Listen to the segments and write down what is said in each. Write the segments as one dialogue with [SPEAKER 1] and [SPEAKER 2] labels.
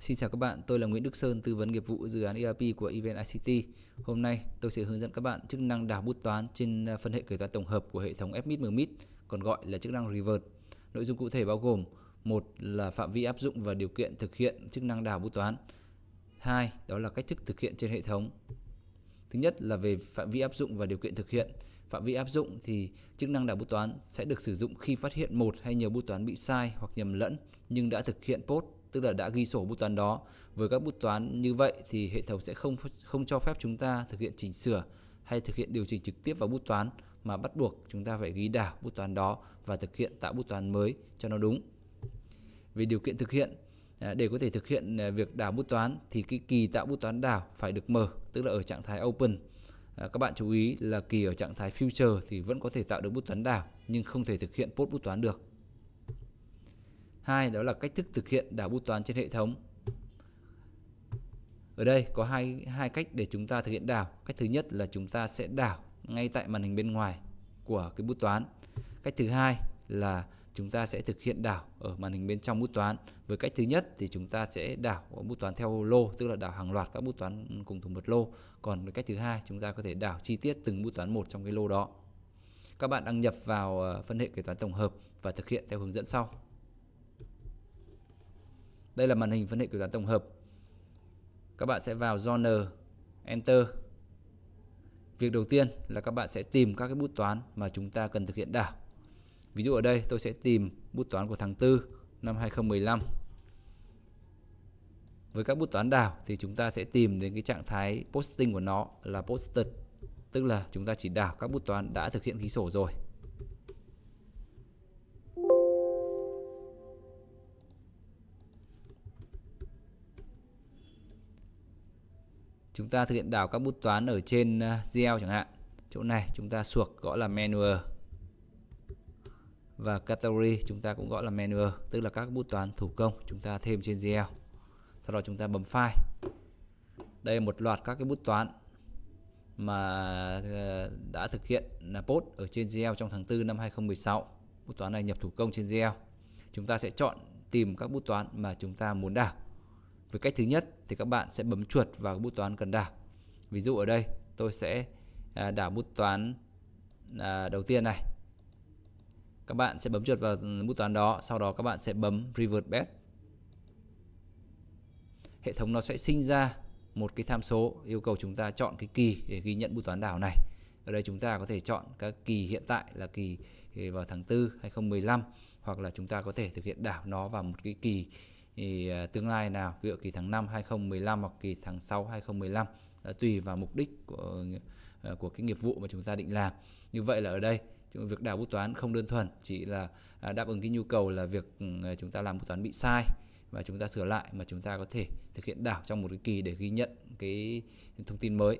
[SPEAKER 1] Xin chào các bạn, tôi là Nguyễn Đức Sơn, tư vấn nghiệp vụ dự án ERP của Event ICT. Hôm nay tôi sẽ hướng dẫn các bạn chức năng đảo bút toán trên à, phân hệ kế toán tổng hợp của hệ thống FMIT MIT, còn gọi là chức năng Revert. Nội dung cụ thể bao gồm một là phạm vi áp dụng và điều kiện thực hiện chức năng đảo bút toán. Hai, đó là cách thức thực hiện trên hệ thống. Thứ nhất là về phạm vi áp dụng và điều kiện thực hiện. Phạm vi áp dụng thì chức năng đảo bút toán sẽ được sử dụng khi phát hiện một hay nhiều bút toán bị sai hoặc nhầm lẫn nhưng đã thực hiện post tức là đã ghi sổ bút toán đó. Với các bút toán như vậy thì hệ thống sẽ không không cho phép chúng ta thực hiện chỉnh sửa hay thực hiện điều chỉnh trực tiếp vào bút toán mà bắt buộc chúng ta phải ghi đảo bút toán đó và thực hiện tạo bút toán mới cho nó đúng. Về điều kiện thực hiện à, để có thể thực hiện à, việc đảo bút toán thì cái kỳ tạo bút toán đảo phải được mở, tức là ở trạng thái open. À, các bạn chú ý là kỳ ở trạng thái future thì vẫn có thể tạo được bút toán đảo nhưng không thể thực hiện post bút toán được. Hai đó là cách thức thực hiện đảo bút toán trên hệ thống. Ở đây có hai hai cách để chúng ta thực hiện đảo. Cách thứ nhất là chúng ta sẽ đảo ngay tại màn hình bên ngoài của cái bút toán. Cách thứ hai là chúng ta sẽ thực hiện đảo ở màn hình bên trong bút toán. Với cách thứ nhất thì chúng ta sẽ đảo bút toán theo lô, tức là đảo hàng loạt các bút toán cùng thuộc một lô. Còn với cách thứ hai chúng ta có thể đảo chi tiết từng bút toán một trong cái lô đó. Các bạn đăng nhập vào ờ, phân hệ kế toán tổng hợp và thực hiện theo hướng dẫn sau. Đây là màn hình phân hệ kiểm toán tổng hợp. Các bạn sẽ vào Journal, Enter. Việc đầu tiên là các bạn sẽ tìm các cái bút toán mà chúng ta cần thực hiện đảo. Ví dụ ở đây tôi sẽ tìm bút toán của tháng 4 năm 2015. Với các bút toán đảo thì chúng ta sẽ tìm đến cái trạng thái posting của nó là posted, tức là chúng ta chỉ đảo các bút toán đã thực hiện ký sổ rồi. chúng ta thực hiện đảo các bút toán ở trên ờ, GL chẳng hạn chỗ này chúng ta suộc gọi là manual và category chúng ta cũng gọi là manual tức là các bút toán thủ công chúng ta thêm trên GL sau đó chúng ta bấm file đây là một loạt các cái bút toán mà ờ, đã thực hiện là post ở trên GL trong tháng 4 năm 2016 bút toán này nhập thủ công trên GL chúng ta sẽ chọn tìm các bút toán mà chúng ta muốn đảo với cách thứ nhất thì các bạn sẽ bấm chuột vào bút toán cần đảo. Ví dụ ở đây tôi sẽ à, đảo bút toán à, đầu tiên này. Các bạn sẽ bấm chuột vào ừ, bút toán đó, sau đó các bạn sẽ bấm revert back. Hệ thống nó sẽ sinh ra một cái tham số yêu cầu chúng ta chọn cái kỳ để ghi nhận bút toán đảo này. Ở đây chúng ta có thể chọn các kỳ hiện tại là kỳ ừ, vào tháng 4 2015 hoặc là chúng ta có thể thực hiện đảo nó vào một cái kỳ thì à, tương lai nào ví dụ kỳ tháng 5 2015 hoặc kỳ tháng 6 2015 đã tùy vào mục đích của à, của cái nghiệp vụ mà chúng ta định làm như vậy là ở đây việc đảo bút toán không đơn thuần chỉ là à, đáp ứng cái nhu cầu là việc ừ, chúng ta làm bút toán bị sai và chúng ta sửa lại mà chúng ta có thể thực hiện đảo trong một cái kỳ để ghi nhận cái thông tin mới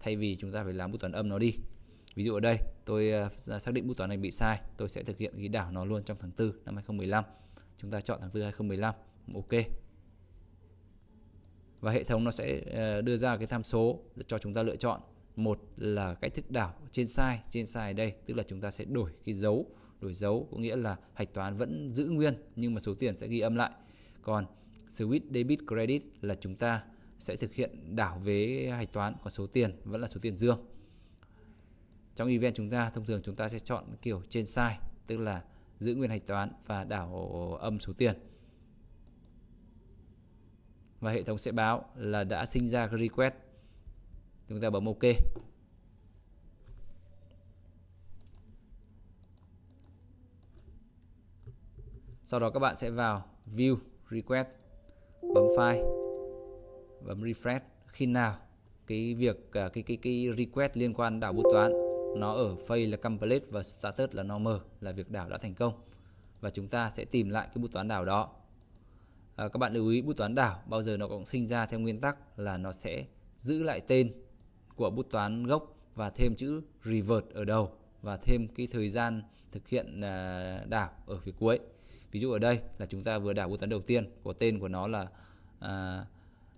[SPEAKER 1] thay vì chúng ta phải làm bút toán âm nó đi ví dụ ở đây tôi xác định bút toán này bị sai tôi sẽ thực hiện ghi đảo nó luôn trong tháng 4 năm 2015 chúng ta chọn tháng 4 2015 ok và hệ thống nó sẽ ờ, đưa ra cái tham số cho chúng ta lựa chọn một là cách thức đảo trên sai trên sai đây tức là chúng ta sẽ đổi cái dấu đổi dấu có nghĩa là hạch toán vẫn giữ nguyên nhưng mà số tiền sẽ ghi âm lại còn switch debit credit là chúng ta sẽ thực hiện đảo vế hạch toán còn số tiền vẫn là số tiền dương trong event chúng ta thông thường chúng ta sẽ chọn kiểu trên sai tức là giữ nguyên hạch toán và đảo âm số tiền và hệ thống sẽ báo là đã sinh ra request chúng ta bấm ok sau đó các bạn sẽ vào view request bấm file bấm refresh khi nào cái việc à, cái cái cái request liên quan đảo bút toán nó ở phase là complete và status là normal là việc đảo đã thành công và chúng ta sẽ tìm lại cái bút toán đảo đó à, các bạn lưu ý bút toán đảo bao giờ nó cũng sinh ra theo nguyên tắc là nó sẽ giữ lại tên của bút toán gốc và thêm chữ revert ở đầu và thêm cái thời gian thực hiện à, đảo ở phía cuối ví dụ ở đây là chúng ta vừa đảo bút toán đầu tiên của tên của nó là à,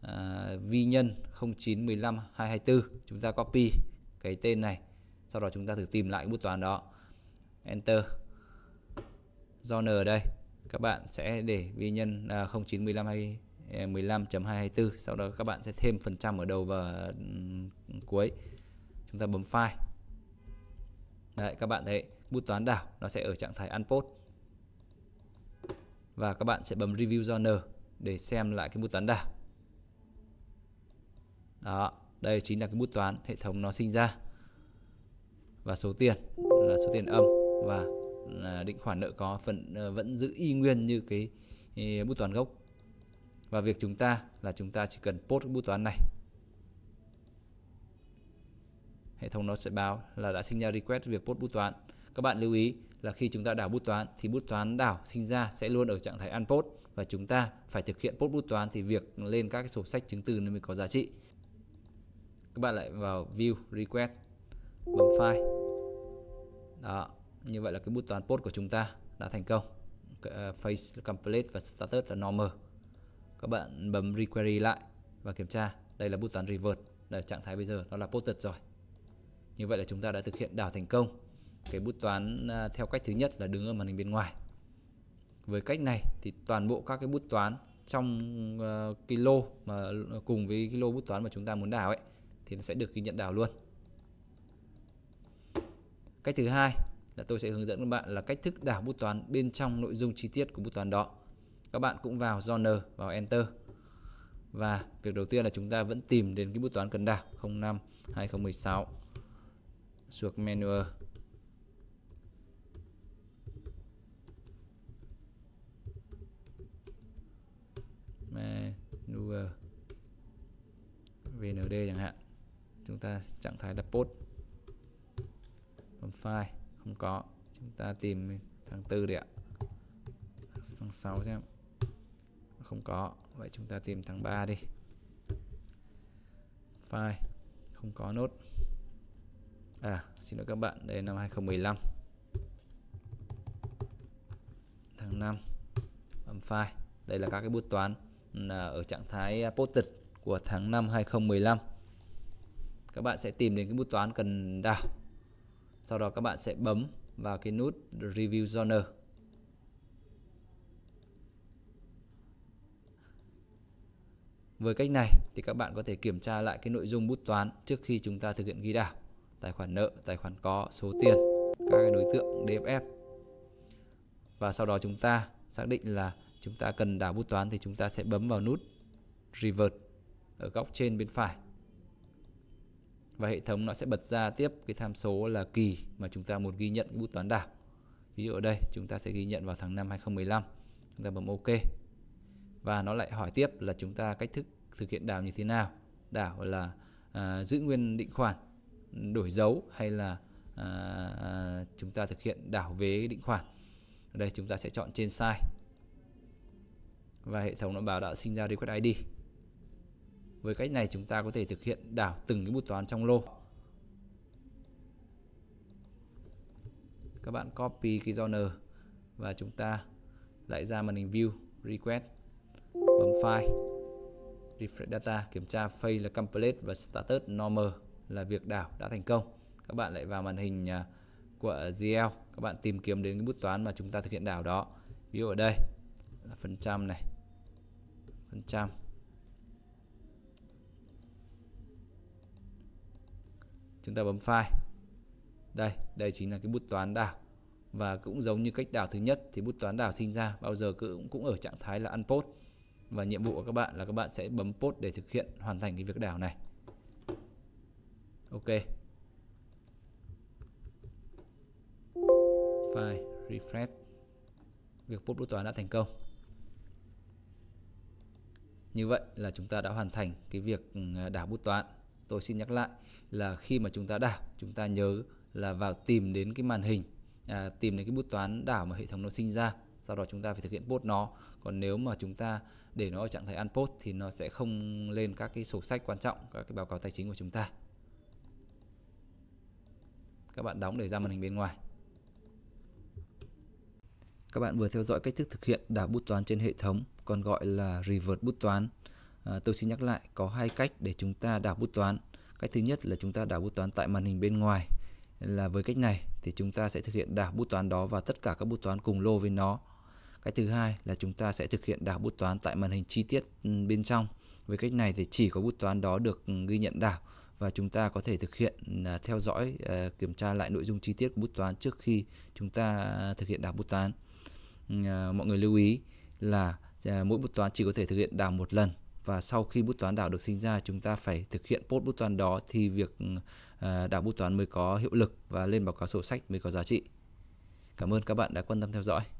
[SPEAKER 1] à, vi nhân 0915 224 chúng ta copy cái tên này sau đó chúng ta thử tìm lại bút toán đó enter do n ở đây các bạn sẽ để vi nhân à, 0,915 hay 15.224 à, sau đó các bạn sẽ thêm phần trăm ở đầu và ừ, cuối chúng ta bấm file Đấy, các bạn thấy bút toán đảo nó sẽ ở trạng thái unpost và các bạn sẽ bấm review journal để xem lại cái bút toán đảo đó đây chính là cái bút toán hệ thống nó sinh ra và số tiền là số tiền âm và là định khoản nợ có vẫn ờ, vẫn giữ y nguyên như cái ờ, bút toán gốc và việc chúng ta là chúng ta chỉ cần post bút toán này hệ thống nó sẽ báo là đã sinh ra request việc post bút toán các bạn lưu ý là khi chúng ta đảo bút toán thì bút toán đảo sinh ra sẽ luôn ở trạng thái unpost và chúng ta phải thực hiện post bút toán thì việc lên các cái sổ sách chứng từ nó mới có giá trị các bạn lại vào view request bấm file đó như vậy là cái bút toán post của chúng ta đã thành công à, face complete và status là normal các bạn bấm requery lại và kiểm tra đây là bút toán revert là trạng thái bây giờ nó là posted rồi như vậy là chúng ta đã thực hiện đảo thành công cái bút toán à, theo cách thứ nhất là đứng ở màn hình bên ngoài với cách này thì toàn bộ các cái bút toán trong uh, cái lô mà cùng với cái lô bút toán mà chúng ta muốn đảo ấy thì nó sẽ được ghi nhận đảo luôn cách thứ hai là tôi sẽ hướng dẫn các bạn là cách thức đảo bút toán bên trong nội dung chi tiết của bút toán đó các bạn cũng vào Journal vào Enter và việc đầu tiên là chúng ta vẫn tìm đến cái bút toán cần đảo 05 2016 suộc menu menu VND chẳng hạn chúng ta trạng thái là post bấm file không có chúng ta tìm tháng tư đi ạ tháng 6 xem không có vậy chúng ta tìm tháng 3 đi file không có nốt à xin lỗi các bạn đây năm 2015 tháng 5 âm file đây là các cái bút toán ừ, à, ở trạng thái à, posted của tháng 5 2015 các bạn sẽ tìm đến cái bút toán cần đào sau đó các bạn sẽ bấm vào cái nút Review Journal Với cách này thì các bạn có thể kiểm tra lại cái nội dung bút toán trước khi chúng ta thực hiện ghi đảo, tài khoản nợ, tài khoản có, số tiền, các cái đối tượng DFF. Và sau đó chúng ta xác định là chúng ta cần đảo bút toán thì chúng ta sẽ bấm vào nút Revert ở góc trên bên phải và hệ thống nó sẽ bật ra tiếp cái tham số là kỳ mà chúng ta muốn ghi nhận bút toán đảo ví dụ ở đây chúng ta sẽ ghi nhận vào tháng 5 2015 chúng ta bấm OK và nó lại hỏi tiếp là chúng ta cách thức thực hiện đảo như thế nào đảo là à, giữ nguyên định khoản đổi dấu hay là à, à chúng ta thực hiện đảo vế định khoản ở đây chúng ta sẽ chọn trên sai và hệ thống nó báo đã sinh ra request ID với cách này chúng ta có thể thực hiện đảo từng cái bút toán trong lô. Các bạn copy cái journal và chúng ta lại ra màn hình view request bấm file refresh data kiểm tra fail là complete và status normal là việc đảo đã thành công các bạn lại vào màn hình à, của GL các bạn tìm kiếm đến cái bút toán mà chúng ta thực hiện đảo đó ví dụ ở đây là phần trăm này phần trăm chúng ta bấm file đây đây chính là cái bút toán đảo và cũng giống như cách đảo thứ nhất thì bút toán đảo sinh ra bao giờ cũng cũng ở trạng thái là ăn post và nhiệm vụ của các bạn là các bạn sẽ bấm post để thực hiện hoàn thành cái việc đảo này ok file refresh việc post bút toán đã thành công như vậy là chúng ta đã hoàn thành cái việc ừ, đảo bút toán tôi xin nhắc lại là khi mà chúng ta đảo chúng ta nhớ là vào tìm đến cái màn hình à, tìm đến cái bút toán đảo mà hệ thống nó sinh ra sau đó chúng ta phải thực hiện post nó còn nếu mà chúng ta để nó ở trạng thái unpost thì nó sẽ không lên các cái sổ sách quan trọng các cái báo cáo tài chính của chúng ta các bạn đóng để ra màn hình bên ngoài các bạn vừa theo dõi cách thức thực hiện đảo bút toán trên hệ thống còn gọi là revert bút toán À, tôi xin nhắc lại có hai cách để chúng ta đảo bút toán. Cách thứ nhất là chúng ta đảo bút toán tại màn hình bên ngoài là với cách này thì chúng ta sẽ thực hiện đảo bút toán đó và tất cả các bút toán cùng lô với nó. Cách thứ hai là chúng ta sẽ thực hiện đảo bút toán tại màn hình chi tiết ừ, bên trong. Với cách này thì chỉ có bút toán đó được ừ, ghi nhận đảo và chúng ta có thể thực hiện à, theo dõi à, kiểm tra lại nội dung chi tiết của bút toán trước khi chúng ta thực hiện đảo bút toán. Ừ, mọi người lưu ý là mỗi bút toán chỉ có thể thực hiện đảo một lần và sau khi bút toán đảo được sinh ra chúng ta phải thực hiện post bút toán đó thì việc ờ, đảo bút toán mới có hiệu lực và lên báo cáo sổ sách mới có giá trị. Cảm ơn các bạn đã quan tâm theo dõi.